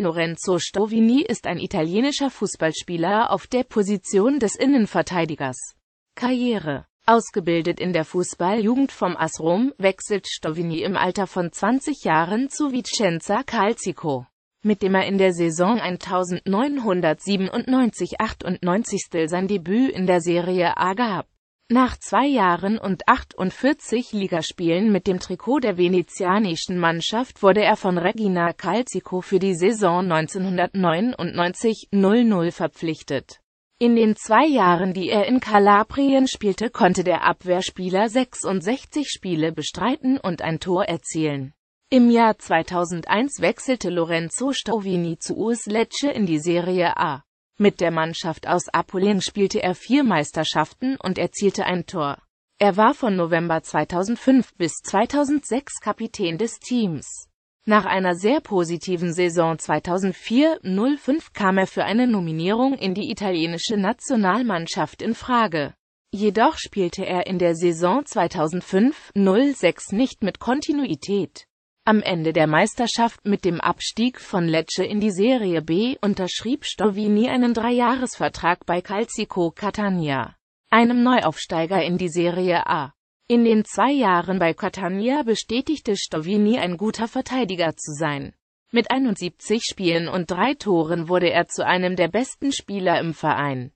Lorenzo Stovini ist ein italienischer Fußballspieler auf der Position des Innenverteidigers. Karriere Ausgebildet in der Fußballjugend vom AS Rom, wechselt Stovini im Alter von 20 Jahren zu Vicenza Calcico, mit dem er in der Saison 1997-98 sein Debüt in der Serie A gab. Nach zwei Jahren und 48 Ligaspielen mit dem Trikot der venezianischen Mannschaft wurde er von Regina Calzico für die Saison 1999-00 verpflichtet. In den zwei Jahren, die er in Kalabrien spielte, konnte der Abwehrspieler 66 Spiele bestreiten und ein Tor erzielen. Im Jahr 2001 wechselte Lorenzo Stauvini zu US Lecce in die Serie A. Mit der Mannschaft aus Apulien spielte er vier Meisterschaften und erzielte ein Tor. Er war von November 2005 bis 2006 Kapitän des Teams. Nach einer sehr positiven Saison 2004-05 kam er für eine Nominierung in die italienische Nationalmannschaft in Frage. Jedoch spielte er in der Saison 2005-06 nicht mit Kontinuität. Am Ende der Meisterschaft mit dem Abstieg von Lecce in die Serie B unterschrieb Stovini einen Dreijahresvertrag bei Calcico Catania, einem Neuaufsteiger in die Serie A. In den zwei Jahren bei Catania bestätigte Stovini ein guter Verteidiger zu sein. Mit 71 Spielen und drei Toren wurde er zu einem der besten Spieler im Verein.